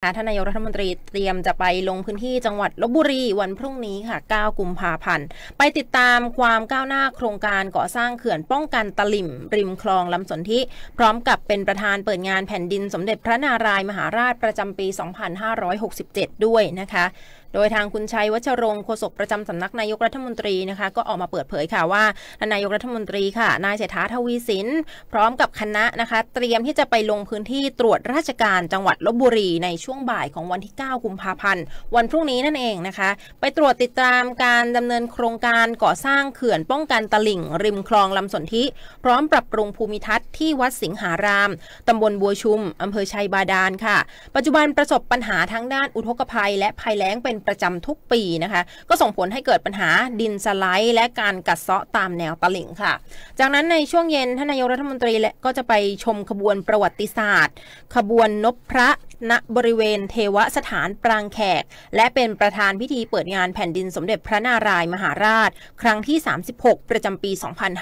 ท่านนายกรัฐมนตรีเตรียมจะไปลงพื้นที่จังหวัดลบบุรี วันพรุ่งนี้ค่ะ 9 กุมภาพันธ์ ไปติดตามความก้าวหน้าโครงการก่อสร้างเขื่อนป้องกันตลิ่มริมคลองลำสนธิพร้อมกับเป็นประธานเปิดงานแผ่นดินสมเด็จพระนารายมหาราชประจำปี 2567 ด้วยนะคะโดยทางคุณชัยวัชรงค์โฆษกประจำสำนักนายกรัฐมนตรีนะคะ ก็ออกมาเปิดเผยค่ะว่านายกรัฐมนตรีค่ะ นายเศรษฐาทวีสิน พร้อมกับคณะนะคะ เตรียมที่จะไปลงพื้นที่ตรวจราชการจังหวัดลบบุรีในช่วงบ่ายของวันที่9กุมภาพันธ์ วันพรุ่งนี้นั่นเองนะคะ ไปตรวจติดตามการดำเนินโครงการก่อสร้างเขื่อนป้องกันตลิ่งริมคลองลำสนธิพร้อมปรับปรุงภูมิทัศน์ที่ วัดสิงหาราม ตำบลบัวชุม อำเภอชัยบาดาลค่ะ ปัจจุบันประสบปัญหาทั้งด้านอุทกภัย และภัยแล้งเป็นเป็นประจำทุกปีนะคะ ก็ส่งผลให้เกิดปัญหาดินสไลด์ และการกัดเซาะตามแนวตลิ่งค่ะ จากนั้นในช่วงเย็นท่านนายกรัฐมนตรี และก็จะไปชมขบวนประวัติศาสตร์ ขบวนนบพระณบริเวณ เทวสถานปรางแขก และเป็นประธานพิธีเปิดงานแผ่นดินสมเด็จพระนารายมหาราช ครั้งที่ 36 ประจำปี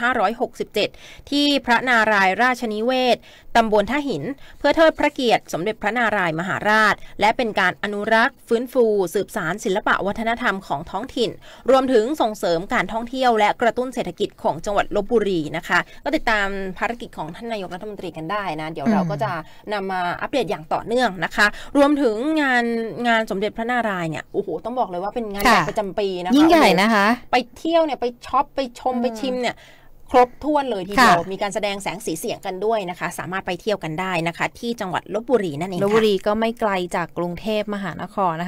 2567 ที่พระนารายราชนิเวศตำบลท่าหิน เพื่อเทิดพระเกียรติ สมเด็จพระนารายมหาราช และเป็นการอนุรักษ์ฟื้นฟูสืบสานานศิลปะวัฒนธรรมของท้องถิ่น รวมถึงส่งเสริมการท่องเที่ยวและกระตุ้นเศรษฐกิจของจังหวัดลบบุรีนะคะ ก็ติดตามภารกิจของท่านนายกรัฐมนตรีกันได้นะเดี๋ยวเราก็จะนำมาอัปเดตอย่างต่อเนื่องนะคะ รวมถึงงานงานสมเด็จพระนารายณ์เนี่ยโอ้โหต้องบอกเลยว่าเป็นงานใหญ่ประจำปีนะคะยิ่งใหญ่นะคะ ไปเที่ยวเนี่ยไปช็อปไปชมไปชิมเนี่ยครบถ้วนเลยทีเดียวมีการแสดงแสงสีเสียงกันด้วยนะคะ สามารถไปเที่ยวกันได้นะคะ ที่จังหวัดลบบุรีนั่นเองลบบุรีก็ไม่ไกลจากกรุงเทพมหานครนะคะ